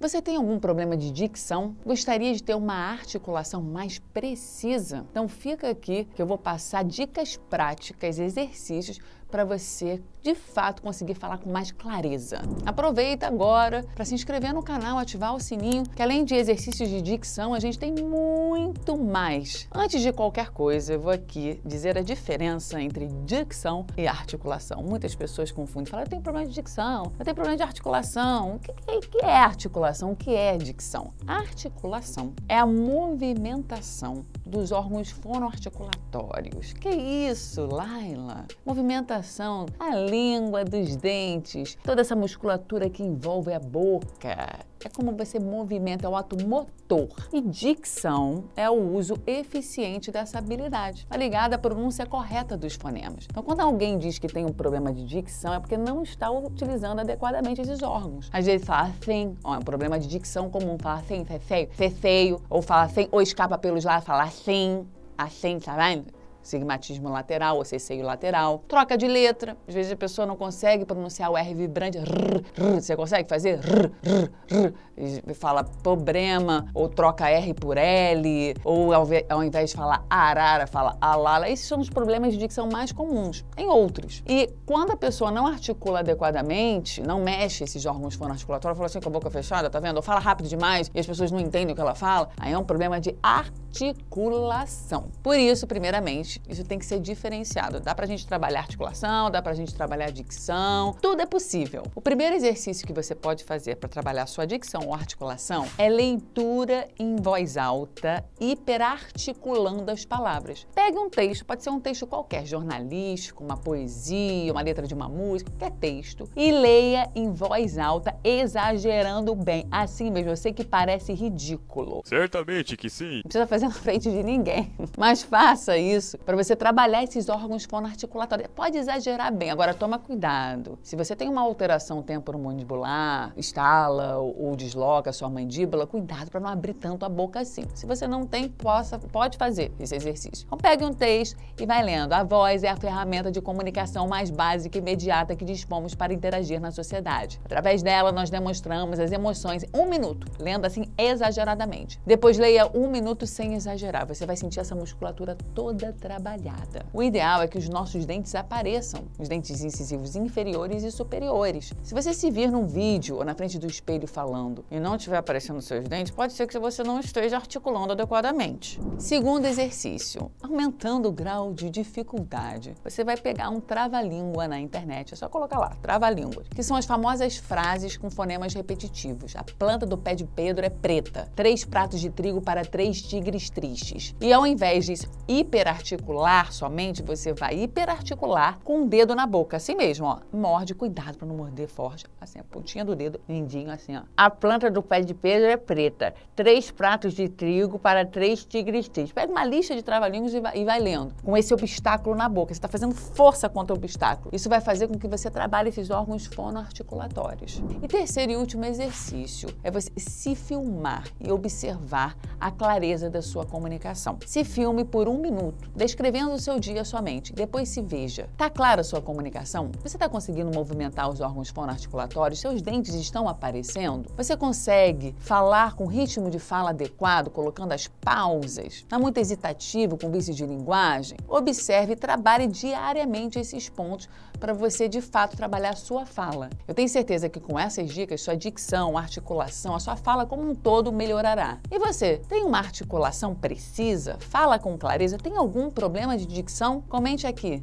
Você tem algum problema de dicção? Gostaria de ter uma articulação mais precisa? Então fica aqui que eu vou passar dicas práticas, exercícios para você de fato conseguir falar com mais clareza. Aproveita agora para se inscrever no canal, ativar o sininho, que além de exercícios de dicção, a gente tem muito mais. Antes de qualquer coisa, eu vou aqui dizer a diferença entre dicção e articulação. Muitas pessoas confundem, falam, eu tenho problema de dicção, eu tenho problema de articulação. O que é articulação? O que é dicção? Articulação é a movimentação dos órgãos fonoarticulatórios. Que isso, Laila? Movimentação coração, a língua dos dentes, toda essa musculatura que envolve a boca. É como você movimenta, é o ato motor. E dicção é o uso eficiente dessa habilidade, Está ligada à pronúncia correta dos fonemas. Então, quando alguém diz que tem um problema de dicção, é porque não está utilizando adequadamente esses órgãos. Às vezes fala assim, ó, é um problema de dicção comum, fala assim, feio, feio, ou fala assim, ou escapa pelos lados, fala assim, assim, tá vendo? Sigmatismo lateral ou ceceio lateral. Troca de letra. Às vezes a pessoa não consegue pronunciar o R vibrante. Rrr, rrr. Você consegue fazer? Rrr, e fala problema, ou troca R por L, ou ao invés de falar arara, fala alala. Esses são os problemas de dicção mais comuns, em outros. E quando a pessoa não articula adequadamente, não mexe esses órgãos fonoarticulatórios, fala assim com a boca fechada, tá vendo? Ou fala rápido demais e as pessoas não entendem o que ela fala, aí é um problema de articulação articulação. Por isso, primeiramente, isso tem que ser diferenciado. Dá pra gente trabalhar articulação, dá pra gente trabalhar dicção, tudo é possível. O primeiro exercício que você pode fazer para trabalhar sua dicção ou articulação é leitura em voz alta, hiperarticulando as palavras. Pegue um texto, pode ser um texto qualquer, jornalístico, uma poesia, uma letra de uma música, qualquer texto, e leia em voz alta, exagerando bem. Assim mesmo, eu sei que parece ridículo. Certamente que sim. Não precisa fazer fazer na frente de ninguém. Mas faça isso para você trabalhar esses órgãos fonoarticulatórios. Pode exagerar bem, agora toma cuidado. Se você tem uma alteração temporomandibular, estala ou, desloca a sua mandíbula, cuidado para não abrir tanto a boca assim. Se você não tem, possa, pode fazer esse exercício. Então pegue um texto e vai lendo. A voz é a ferramenta de comunicação mais básica e imediata que dispomos para interagir na sociedade. Através dela, nós demonstramos as emoções um minuto, lendo assim exageradamente. Depois leia um minuto sem exagerar, você vai sentir essa musculatura toda trabalhada. O ideal é que os nossos dentes apareçam, os dentes incisivos inferiores e superiores. Se você se vir num vídeo ou na frente do espelho falando e não estiver aparecendo seus dentes, pode ser que você não esteja articulando adequadamente. Segundo exercício, aumentando o grau de dificuldade. Você vai pegar um trava-língua na internet, é só colocar lá, trava-língua, que são as famosas frases com fonemas repetitivos. A planta do pé de Pedro é preta. Três pratos de trigo para três tigres tristes. E ao invés de hiperarticular somente, você vai hiperarticular com o dedo na boca, assim mesmo, ó. Morde, cuidado para não morder forte, assim, a pontinha do dedo, lindinho, assim, ó. A planta do pé de Pedro é preta. Três pratos de trigo para três tigres tristes. Pega uma lista de trabalhinhos e vai, e vai lendo. Com esse obstáculo na boca, você está fazendo força contra o obstáculo. Isso vai fazer com que você trabalhe esses órgãos fonoarticulatórios. E terceiro e último exercício é você se filmar e observar a clareza da sua sua comunicação. Se filme por um minuto, descrevendo o seu dia somente. Depois se veja. Tá clara a sua comunicação? Você está conseguindo movimentar os órgãos fonoarticulatórios? Seus dentes estão aparecendo? Você consegue falar com ritmo de fala adequado, colocando as pausas? Está muito hesitativo, com vício de linguagem? Observe e trabalhe diariamente esses pontos para você, de fato, trabalhar a sua fala. Eu tenho certeza que com essas dicas, sua dicção, articulação, a sua fala como um todo melhorará. E você, tem uma articulação precisa? Fala com clareza? Tem algum problema de dicção? Comente aqui.